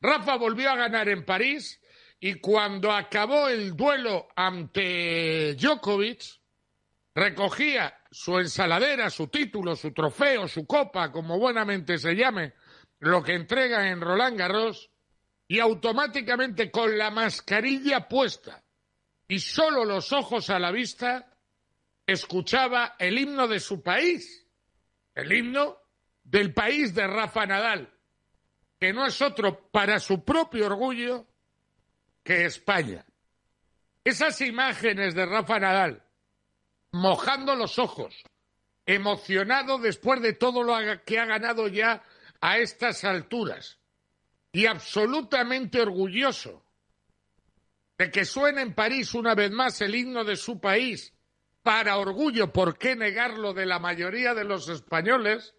Rafa volvió a ganar en París y cuando acabó el duelo ante Djokovic, recogía su ensaladera, su título, su trofeo, su copa, como buenamente se llame, lo que entrega en Roland Garros, y automáticamente con la mascarilla puesta y solo los ojos a la vista, escuchaba el himno de su país, el himno del país de Rafa Nadal no es otro para su propio orgullo que España. Esas imágenes de Rafa Nadal mojando los ojos, emocionado después de todo lo que ha ganado ya a estas alturas y absolutamente orgulloso de que suene en París una vez más el himno de su país para orgullo, ¿por qué negarlo de la mayoría de los españoles?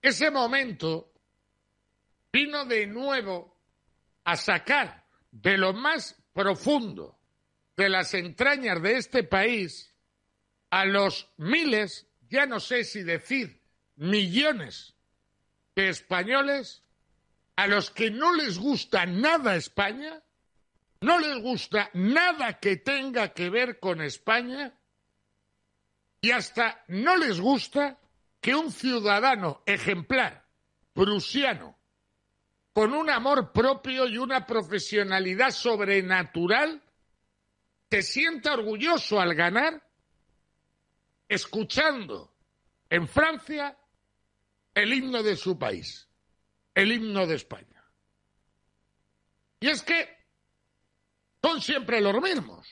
Ese momento vino de nuevo a sacar de lo más profundo de las entrañas de este país a los miles, ya no sé si decir millones de españoles a los que no les gusta nada España, no les gusta nada que tenga que ver con España y hasta no les gusta que un ciudadano ejemplar prusiano con un amor propio y una profesionalidad sobrenatural, te sienta orgulloso al ganar, escuchando en Francia el himno de su país, el himno de España. Y es que son siempre los mismos.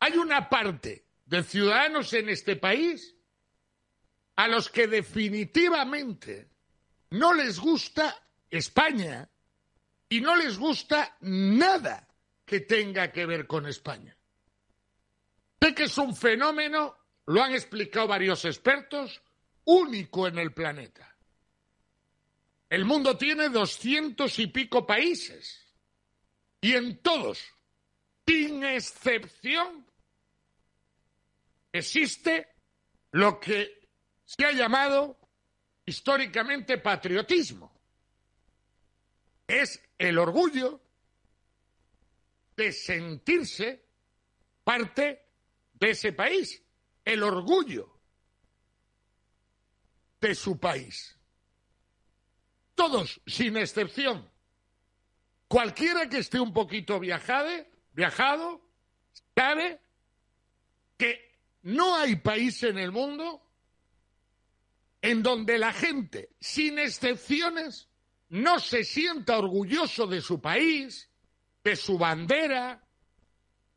Hay una parte de ciudadanos en este país a los que definitivamente no les gusta España y no les gusta nada que tenga que ver con España. Sé que es un fenómeno, lo han explicado varios expertos, único en el planeta. El mundo tiene doscientos y pico países y en todos, sin excepción, existe lo que se ha llamado históricamente patriotismo es el orgullo de sentirse parte de ese país, el orgullo de su país. Todos, sin excepción. Cualquiera que esté un poquito viajado sabe que no hay país en el mundo en donde la gente, sin excepciones, no se sienta orgulloso de su país, de su bandera,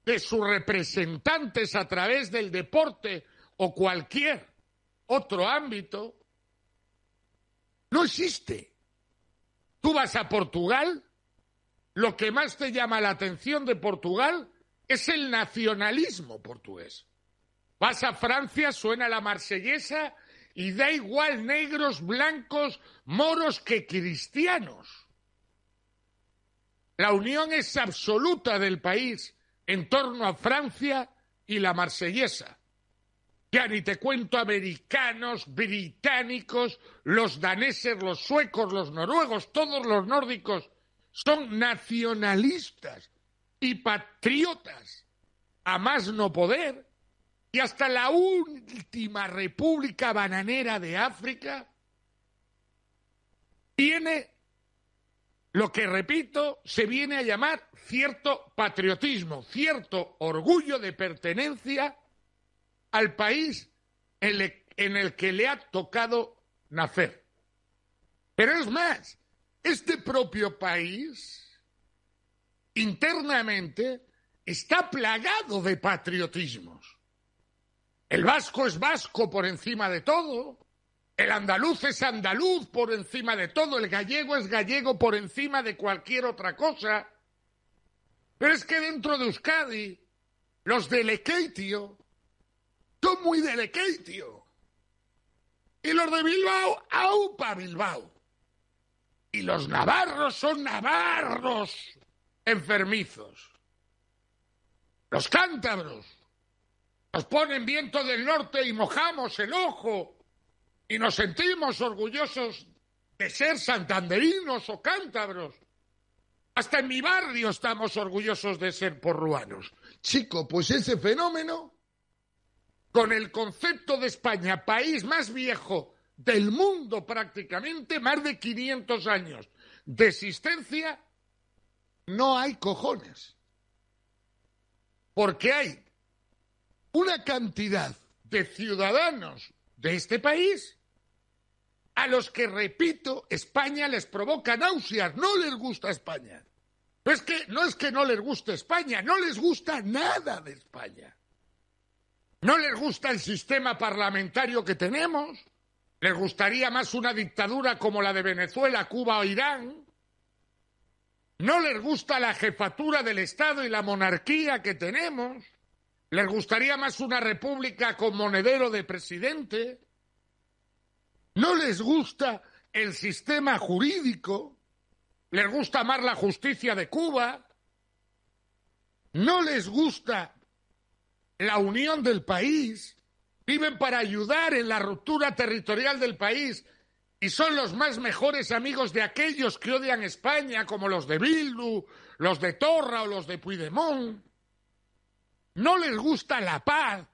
de sus representantes a través del deporte o cualquier otro ámbito, no existe. Tú vas a Portugal, lo que más te llama la atención de Portugal es el nacionalismo portugués. Vas a Francia, suena la marsellesa y da igual negros, blancos, moros que cristianos. La unión es absoluta del país en torno a Francia y la marsellesa. Ya ni te cuento americanos, británicos, los daneses, los suecos, los noruegos, todos los nórdicos son nacionalistas y patriotas a más no poder y hasta la última república bananera de África tiene lo que, repito, se viene a llamar cierto patriotismo, cierto orgullo de pertenencia al país en, el que le ha tocado nacer. Pero es más, este propio país internamente está plagado de patriotismos. El vasco es vasco por encima de todo. El andaluz es andaluz por encima de todo. El gallego es gallego por encima de cualquier otra cosa. Pero es que dentro de Euskadi, los de Lequeitio son muy de Lequeitio. Y los de Bilbao, aupa Bilbao. Y los navarros son navarros enfermizos. Los cántabros nos ponen viento del norte y mojamos el ojo y nos sentimos orgullosos de ser santanderinos o cántabros. Hasta en mi barrio estamos orgullosos de ser porruanos. Chico, pues ese fenómeno, con el concepto de España, país más viejo del mundo prácticamente, más de 500 años de existencia, no hay cojones. Porque hay una cantidad de ciudadanos de este país a los que, repito, España les provoca náuseas, no les gusta España. que no es que no les guste España, no les gusta nada de España. No les gusta el sistema parlamentario que tenemos, les gustaría más una dictadura como la de Venezuela, Cuba o Irán. No les gusta la jefatura del Estado y la monarquía que tenemos. ¿Les gustaría más una república con monedero de presidente? ¿No les gusta el sistema jurídico? ¿Les gusta más la justicia de Cuba? ¿No les gusta la unión del país? Viven para ayudar en la ruptura territorial del país y son los más mejores amigos de aquellos que odian España, como los de Bildu, los de Torra o los de Puigdemont no les gusta la paz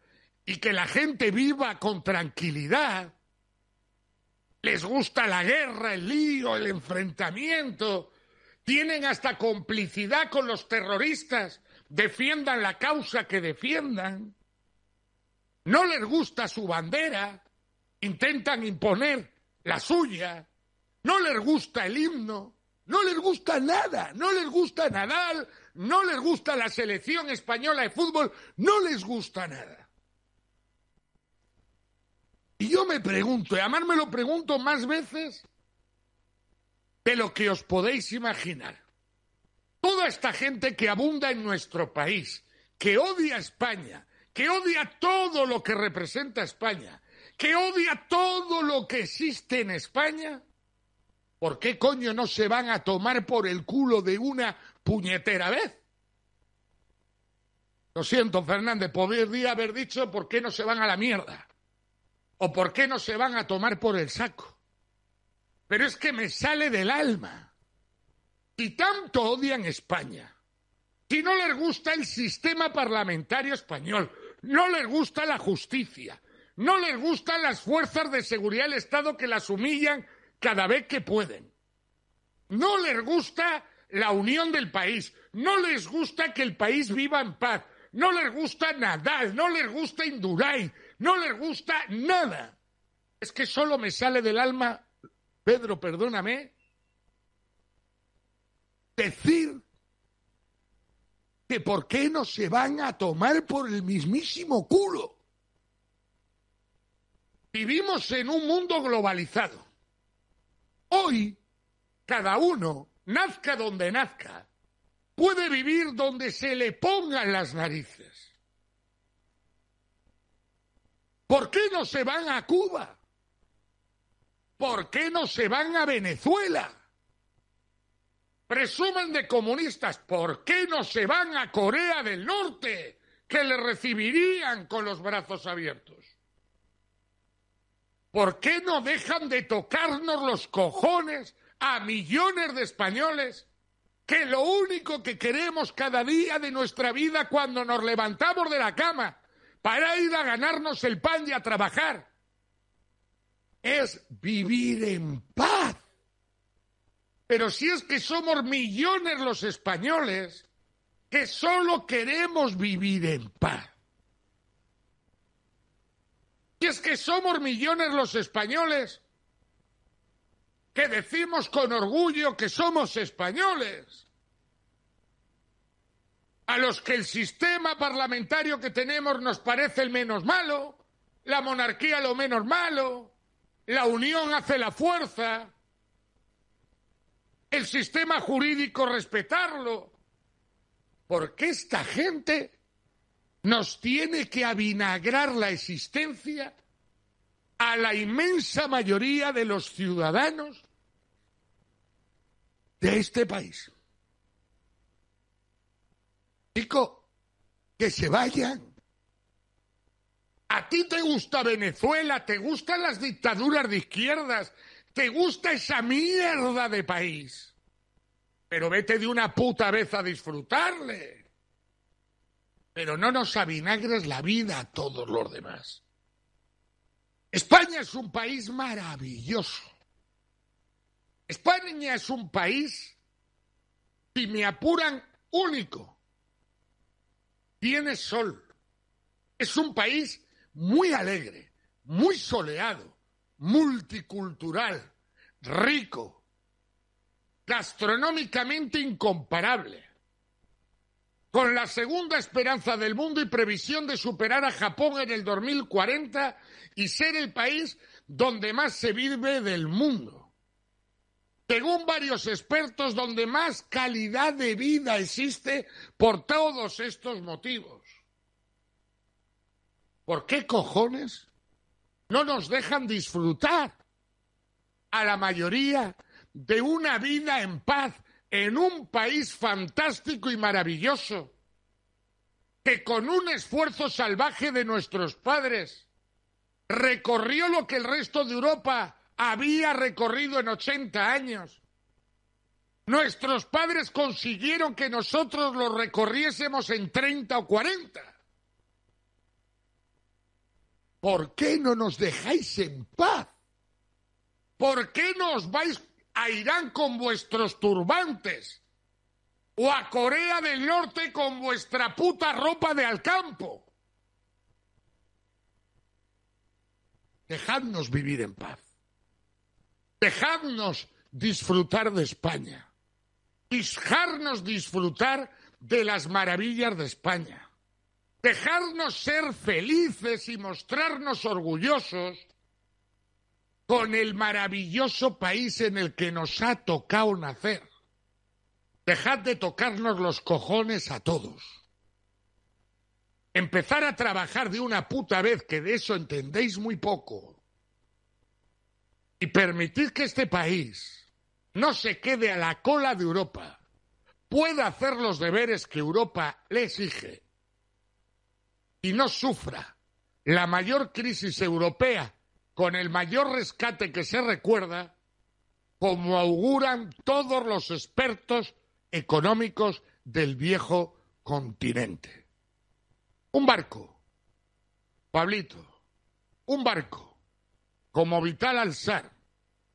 y que la gente viva con tranquilidad, les gusta la guerra, el lío, el enfrentamiento, tienen hasta complicidad con los terroristas, defiendan la causa que defiendan, no les gusta su bandera, intentan imponer la suya, no les gusta el himno, no les gusta nada, no les gusta nada no les gusta la selección española de fútbol, no les gusta nada. Y yo me pregunto, y además me lo pregunto más veces de lo que os podéis imaginar. Toda esta gente que abunda en nuestro país, que odia a España, que odia todo lo que representa España, que odia todo lo que existe en España, ¿por qué coño no se van a tomar por el culo de una puñetera vez. Lo siento, Fernández, podría haber dicho por qué no se van a la mierda. O por qué no se van a tomar por el saco. Pero es que me sale del alma. Y tanto odian España, si no les gusta el sistema parlamentario español, no les gusta la justicia, no les gustan las fuerzas de seguridad del Estado que las humillan cada vez que pueden. No les gusta la unión del país. No les gusta que el país viva en paz. No les gusta Nadal, no les gusta Indurain, no les gusta nada. Es que solo me sale del alma, Pedro, perdóname, decir que por qué no se van a tomar por el mismísimo culo. Vivimos en un mundo globalizado. Hoy, cada uno nazca donde nazca, puede vivir donde se le pongan las narices. ¿Por qué no se van a Cuba? ¿Por qué no se van a Venezuela? Presumen de comunistas, ¿por qué no se van a Corea del Norte? Que le recibirían con los brazos abiertos. ¿Por qué no dejan de tocarnos los cojones a millones de españoles que lo único que queremos cada día de nuestra vida cuando nos levantamos de la cama para ir a ganarnos el pan y a trabajar es vivir en paz. Pero si es que somos millones los españoles que solo queremos vivir en paz. Si es que somos millones los españoles que decimos con orgullo que somos españoles, a los que el sistema parlamentario que tenemos nos parece el menos malo, la monarquía lo menos malo, la unión hace la fuerza, el sistema jurídico respetarlo. Porque esta gente nos tiene que avinagrar la existencia a la inmensa mayoría de los ciudadanos de este país. Chico, que se vayan. A ti te gusta Venezuela, te gustan las dictaduras de izquierdas, te gusta esa mierda de país. Pero vete de una puta vez a disfrutarle. Pero no nos avinagres la vida a todos los demás. España es un país maravilloso España es un país, si me apuran, único. Tiene sol. Es un país muy alegre, muy soleado, multicultural, rico, gastronómicamente incomparable, con la segunda esperanza del mundo y previsión de superar a Japón en el 2040 y ser el país donde más se vive del mundo según varios expertos, donde más calidad de vida existe por todos estos motivos. ¿Por qué cojones no nos dejan disfrutar a la mayoría de una vida en paz en un país fantástico y maravilloso que con un esfuerzo salvaje de nuestros padres recorrió lo que el resto de Europa había recorrido en 80 años. Nuestros padres consiguieron que nosotros lo recorriésemos en 30 o 40. ¿Por qué no nos dejáis en paz? ¿Por qué no os vais a Irán con vuestros turbantes? ¿O a Corea del Norte con vuestra puta ropa de alcampo? Dejadnos vivir en paz. Dejadnos disfrutar de España. Dejarnos disfrutar de las maravillas de España. Dejarnos ser felices y mostrarnos orgullosos con el maravilloso país en el que nos ha tocado nacer. Dejad de tocarnos los cojones a todos. Empezar a trabajar de una puta vez, que de eso entendéis muy poco y permitir que este país no se quede a la cola de Europa, pueda hacer los deberes que Europa le exige y no sufra la mayor crisis europea con el mayor rescate que se recuerda, como auguran todos los expertos económicos del viejo continente. Un barco, Pablito, un barco como vital alzar,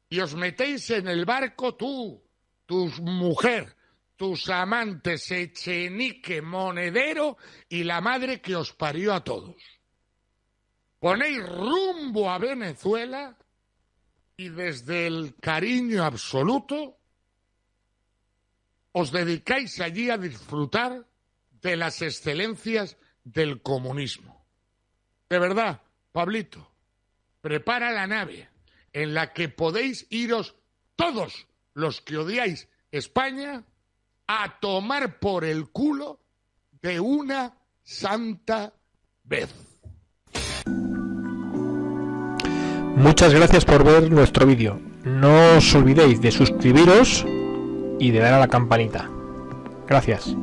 y os metéis en el barco tú, tus mujer, tus amantes, echenique, monedero y la madre que os parió a todos. Ponéis rumbo a Venezuela y desde el cariño absoluto os dedicáis allí a disfrutar de las excelencias del comunismo. De verdad, Pablito, prepara la nave en la que podéis iros todos los que odiáis España a tomar por el culo de una santa vez. Muchas gracias por ver nuestro vídeo. No os olvidéis de suscribiros y de dar a la campanita. Gracias.